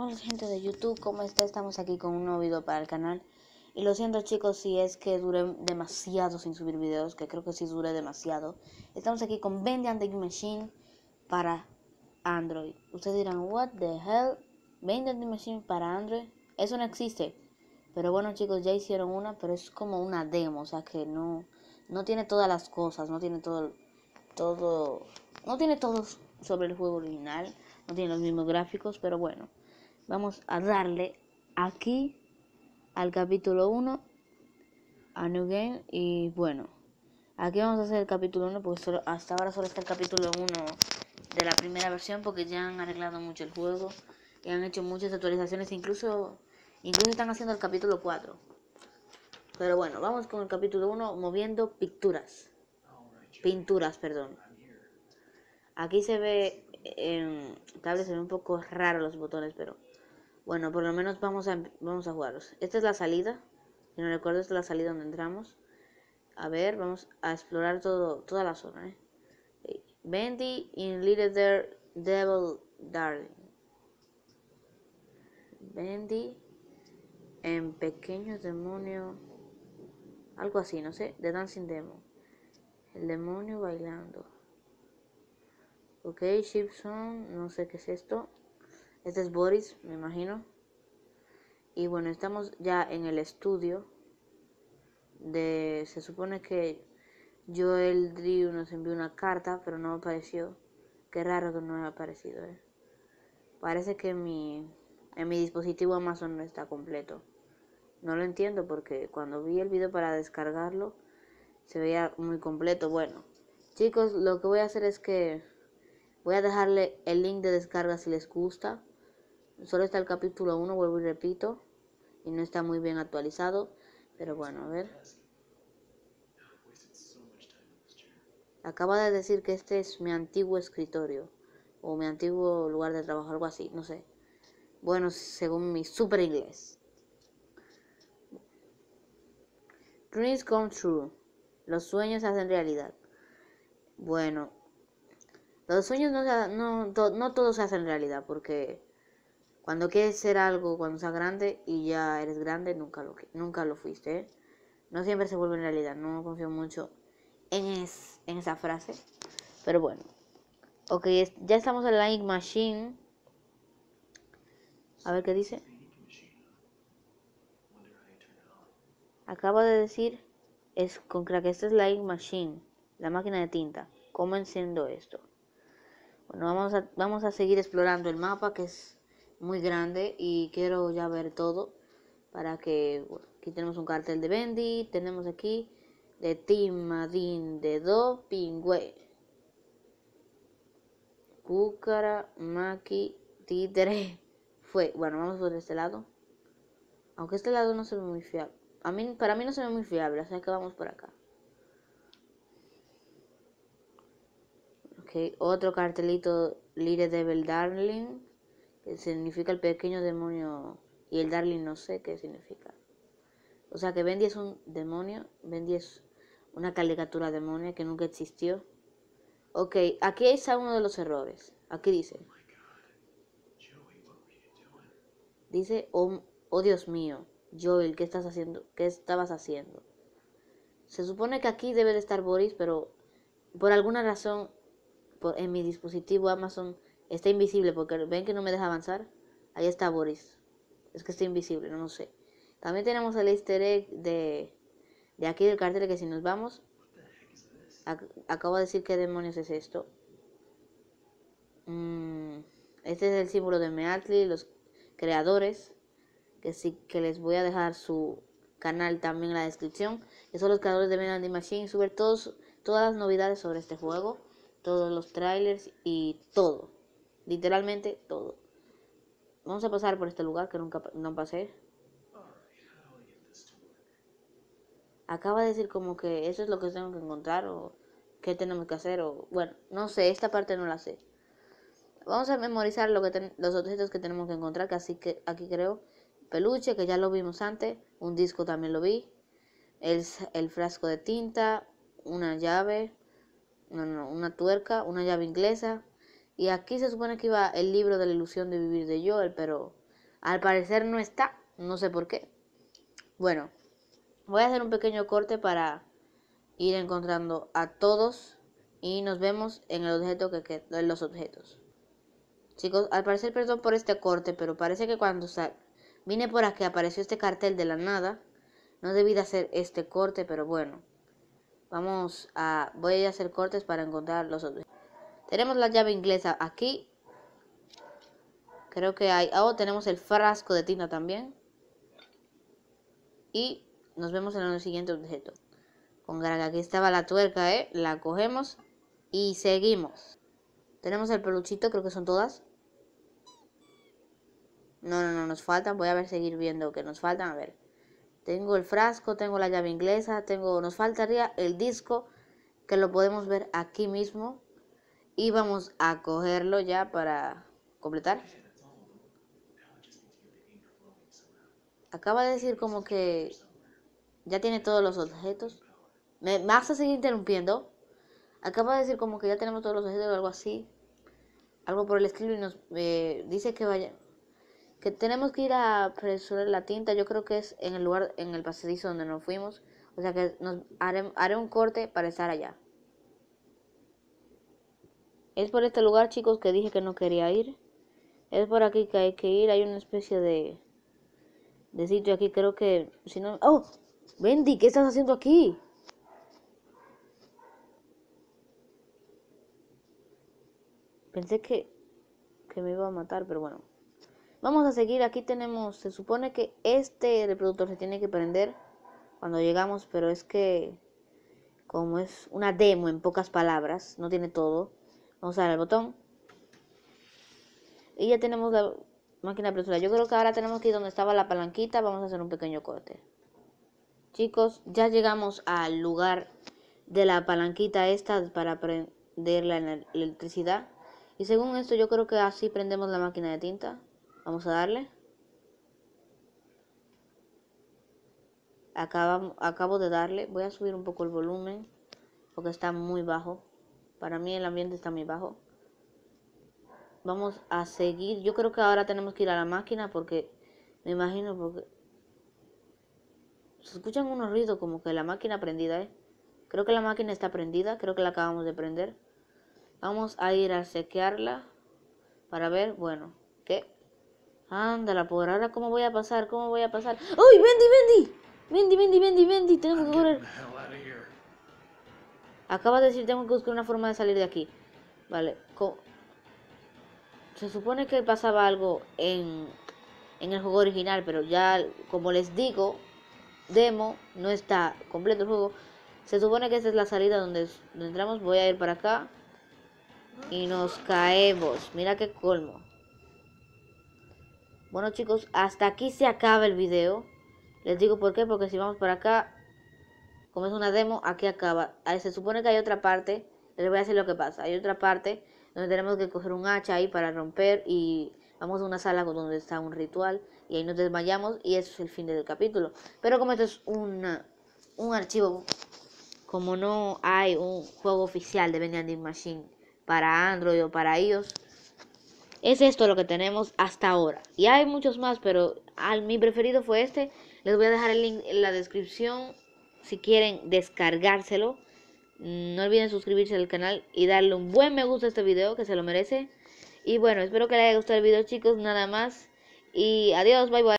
Hola gente de YouTube, ¿cómo está? Estamos aquí con un nuevo video para el canal. Y lo siento chicos si es que duré demasiado sin subir videos, que creo que sí duré demasiado. Estamos aquí con Bendy and the Machine para Android. Ustedes dirán, what the hell? Bendy the Machine para Android. Eso no existe. Pero bueno chicos, ya hicieron una, pero es como una demo, o sea que no, no tiene todas las cosas, no tiene todo, todo, no tiene todo sobre el juego original, no tiene los mismos gráficos, pero bueno vamos a darle aquí al capítulo 1 a New Game y bueno, aquí vamos a hacer el capítulo 1 porque hasta ahora solo está el capítulo 1 de la primera versión porque ya han arreglado mucho el juego y han hecho muchas actualizaciones, incluso, incluso están haciendo el capítulo 4. Pero bueno, vamos con el capítulo 1 moviendo pinturas. Pinturas, perdón. Aquí se ve, en em, tal vez se ven un poco raro los botones, pero bueno, por lo menos vamos a, em-, vamos a jugarlos. Esta es la salida. Si no recuerdo, esta es la salida donde entramos. A ver, vamos a explorar todo, toda la zona. ¿eh? Bendy in Little Devil Darling. Bendy en Pequeño Demonio. Algo así, no sé. The Dancing Demon. El demonio bailando. Ok, Shipson, no sé qué es esto. Este es Boris, me imagino. Y bueno, estamos ya en el estudio de... Se supone que Joel Drew nos envió una carta, pero no apareció. Qué raro que no haya aparecido, eh. Parece que mi, en mi dispositivo Amazon no está completo. No lo entiendo porque cuando vi el video para descargarlo se veía muy completo. Bueno, chicos, lo que voy a hacer es que voy a dejarle el link de descarga si les gusta. Solo está el capítulo 1, vuelvo y repito. Y no está muy bien actualizado. Pero bueno, a ver. Acaba de decir que este es mi antiguo escritorio. O mi antiguo lugar de trabajo, algo así, no sé. Bueno, según mi super inglés. Dreams come true. Los sueños se hacen realidad. Bueno, los sueños no, no, no todos se hacen realidad porque cuando quieres ser algo, cuando seas grande y ya eres grande, nunca lo, nunca lo fuiste. ¿eh? No siempre se vuelve en realidad. No confío mucho en, esa frase. Pero bueno. Ok, ya estamos en la Ink Machine. A ver qué dice. Acabo de decir es con crack, esta es la Ink Machine, la máquina de tinta. ¿Cómo enciendo esto? Bueno, vamos vamos a seguir explorando el mapa que es muy grande y quiero ya ver todo para que aquí tenemos un cartel de Bendy, tenemos aquí de Tim Madin de Do Pingüe. Cúcara, Maki, tidre Fue. Bueno, vamos por este lado. Aunque este lado no se ve muy fiable. A mí, para mí no se ve muy fiable, así que vamos por acá. Ok, otro cartelito Lire Devil Darling significa el pequeño demonio, y el Darling no sé qué significa. O sea que Bendy es un demonio, Bendy es una caricatura demonia que nunca existió. Ok, aquí está uno de los errores. Aquí dice. Dice, oh, oh Dios mío, Joel, ¿qué estás haciendo? ¿Qué estabas haciendo? Se supone que aquí debe de estar Boris, pero por alguna razón en mi dispositivo Amazon Está invisible porque ven que no me deja avanzar. Ahí está Boris. Es que está invisible, no lo sé. También tenemos el easter egg de, aquí del cartel que si nos vamos... acabo de decir qué demonios es esto. Mm, este es el símbolo de Meatly los creadores. Que sí que les voy a dejar su canal también en la descripción. Que son los creadores de and Machine. suben todos, todas las novedades sobre este juego. Todos los trailers y todo. Literalmente todo. Vamos a pasar por este lugar que nunca no pasé. Acaba de decir como que eso es lo que tengo que encontrar o qué tenemos que hacer o bueno, no sé, esta parte no la sé. Vamos a memorizar lo que los objetos que tenemos que encontrar, que así que aquí creo peluche que ya lo vimos antes, un disco también lo vi, el, el frasco de tinta, una llave, no, no, una tuerca, una llave inglesa, y aquí se supone que iba el libro de la ilusión de vivir de Joel, pero al parecer no está, no sé por qué. Bueno, voy a hacer un pequeño corte para ir encontrando a todos y nos vemos en el objeto que, en los objetos. Chicos, al parecer perdón por este corte, pero parece que cuando vine por aquí apareció este cartel de la nada. No debí de hacer este corte, pero bueno. Vamos a voy a hacer cortes para encontrar los objetos. Tenemos la llave inglesa aquí. Creo que hay... Oh, tenemos el frasco de tinta también. Y nos vemos en el siguiente objeto. Con gran aquí estaba la tuerca, ¿eh? La cogemos y seguimos. Tenemos el peluchito, creo que son todas. No, no, no, nos faltan. Voy a ver, seguir viendo que nos faltan. A ver. Tengo el frasco, tengo la llave inglesa, tengo... Nos faltaría el disco, que lo podemos ver aquí mismo. Y vamos a cogerlo ya para completar. Acaba de decir como que ya tiene todos los objetos. ¿Me, vas a seguir interrumpiendo? Acaba de decir como que ya tenemos todos los objetos o algo así. Algo por el estilo y nos eh, dice que vaya. Que tenemos que ir a presurar la tinta. Yo creo que es en el lugar, en el pasadizo donde nos fuimos. O sea que nos haré, haré un corte para estar allá. Es por este lugar, chicos, que dije que no quería ir. Es por aquí que hay que ir. Hay una especie de, de sitio aquí. Creo que... Si no... ¡Oh! Bendy, ¿qué estás haciendo aquí? Pensé que, que me iba a matar, pero bueno. Vamos a seguir. Aquí tenemos... Se supone que este reproductor se tiene que prender cuando llegamos, pero es que... Como es una demo en pocas palabras, no tiene todo Vamos a dar el botón. Y ya tenemos la máquina presura Yo creo que ahora tenemos que ir donde estaba la palanquita. Vamos a hacer un pequeño corte. Chicos, ya llegamos al lugar de la palanquita esta para prender la electricidad. Y según esto yo creo que así prendemos la máquina de tinta. Vamos a darle. acabo de darle. Voy a subir un poco el volumen porque está muy bajo. Para mí el ambiente está muy bajo. Vamos a seguir. Yo creo que ahora tenemos que ir a la máquina porque me imagino porque se escuchan unos ruidos como que la máquina prendida, ¿eh? Creo que la máquina está prendida, creo que la acabamos de prender. Vamos a ir a sequearla para ver, bueno, ¿qué? Ándala, por ahora, ¿cómo voy a pasar? ¿Cómo voy a pasar? ¡Uy, Bendy, Bendy! Bendy, Bendy, Bendy, Bendy, tenemos que correr. Acaba de decir, tengo que buscar una forma de salir de aquí. Vale. Se supone que pasaba algo en, en el juego original, pero ya, como les digo, demo, no está completo el juego. Se supone que Esa es la salida donde, donde entramos. Voy a ir para acá. Y nos caemos. Mira qué colmo. Bueno chicos, hasta aquí se acaba el video. Les digo por qué, porque si vamos para acá como es una demo, aquí acaba. se supone que hay otra parte, les voy a decir lo que pasa. Hay otra parte donde tenemos que coger un hacha ahí para romper y vamos a una sala donde está un ritual y ahí nos desmayamos y eso es el fin del capítulo. Pero como esto es un archivo, como no hay un juego oficial de Vending Machine para Android o para iOS, es esto lo que tenemos hasta ahora. Y hay muchos más, pero al, ah, mi preferido fue este. Les voy a dejar el link en la descripción si quieren descargárselo. No olviden suscribirse al canal y darle un buen me gusta a este video que se lo merece. Y bueno, espero que les haya gustado el video chicos, nada más. Y adiós, bye bye.